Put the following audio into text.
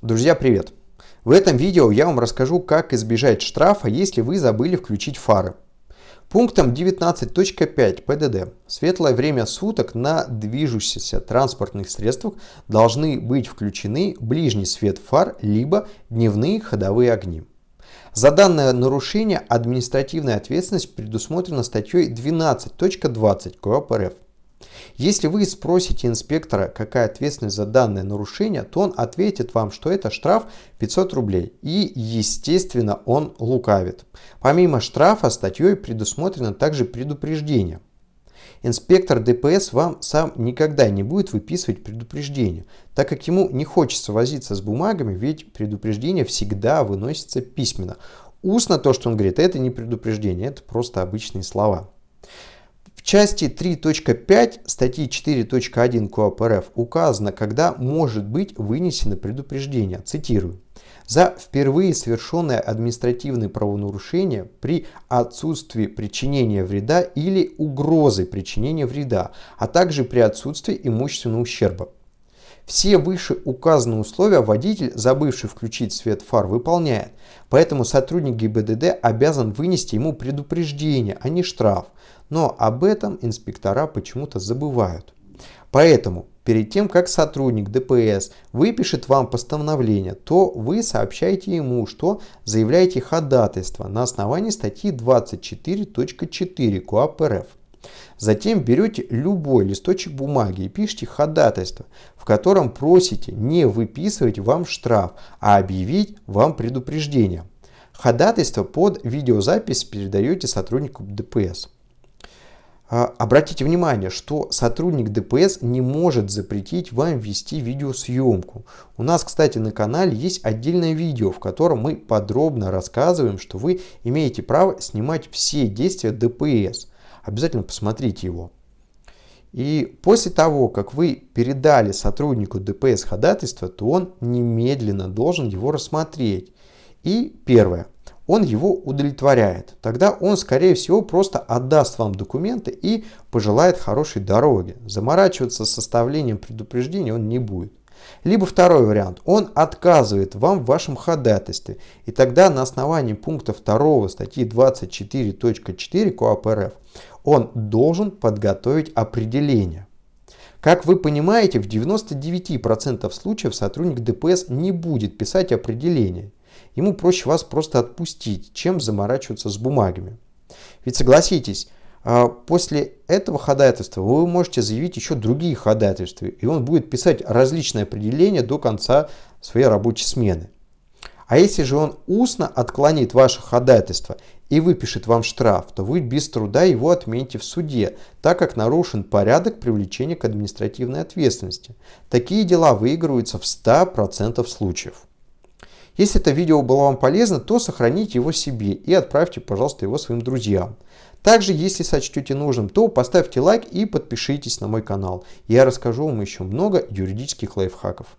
Друзья, привет! В этом видео я вам расскажу, как избежать штрафа, если вы забыли включить фары. Пунктом 19.5 ПДД светлое время суток на движущихся транспортных средствах должны быть включены ближний свет фар либо дневные ходовые огни. За данное нарушение административная ответственность предусмотрена статьей 12.20 КОАП РФ. Если вы спросите инспектора, какая ответственность за данное нарушение, то он ответит вам, что это штраф 500 рублей. И, естественно, он лукавит. Помимо штрафа, статьей предусмотрено также предупреждение. Инспектор ДПС вам сам никогда не будет выписывать предупреждение, так как ему не хочется возиться с бумагами, ведь предупреждение всегда выносится письменно. Устно то, что он говорит, это не предупреждение, это просто обычные слова части 3.5 статьи 4.1 КОАП РФ указано, когда может быть вынесено предупреждение. Цитирую. За впервые совершенное административное правонарушение при отсутствии причинения вреда или угрозы причинения вреда, а также при отсутствии имущественного ущерба. Все выше указанные условия водитель, забывший включить свет фар, выполняет. Поэтому сотрудник ГИБДД обязан вынести ему предупреждение, а не штраф. Но об этом инспектора почему-то забывают. Поэтому перед тем, как сотрудник ДПС выпишет вам постановление, то вы сообщаете ему, что заявляете ходатайство на основании статьи 24.4 КОАП РФ Затем берете любой листочек бумаги и пишите ходатайство, в котором просите не выписывать вам штраф, а объявить вам предупреждение. Ходатайство под видеозапись передаете сотруднику ДПС. А, обратите внимание, что сотрудник ДПС не может запретить вам вести видеосъемку. У нас, кстати, на канале есть отдельное видео, в котором мы подробно рассказываем, что вы имеете право снимать все действия ДПС – обязательно посмотрите его. И после того, как вы передали сотруднику ДПС ходатайство, то он немедленно должен его рассмотреть. И первое, он его удовлетворяет. Тогда он, скорее всего, просто отдаст вам документы и пожелает хорошей дороги. Заморачиваться с составлением предупреждения он не будет. Либо второй вариант. Он отказывает вам в вашем ходатайстве. И тогда на основании пункта 2 статьи 24.4 КОАП РФ он должен подготовить определение. Как вы понимаете, в 99% случаев сотрудник ДПС не будет писать определение. Ему проще вас просто отпустить, чем заморачиваться с бумагами. Ведь согласитесь, а, после этого ходатайства вы можете заявить еще другие ходатайства, и он будет писать различные определения до конца своей рабочей смены. А если же он устно отклонит ваше ходатайство и выпишет вам штраф, то вы без труда его отмените в суде, так как нарушен порядок привлечения к административной ответственности. Такие дела выигрываются в 100% случаев. Если это видео было вам полезно, то сохраните его себе и отправьте, пожалуйста, его своим друзьям. Также, если сочтете нужным, то поставьте лайк и подпишитесь на мой канал. Я расскажу вам еще много юридических лайфхаков.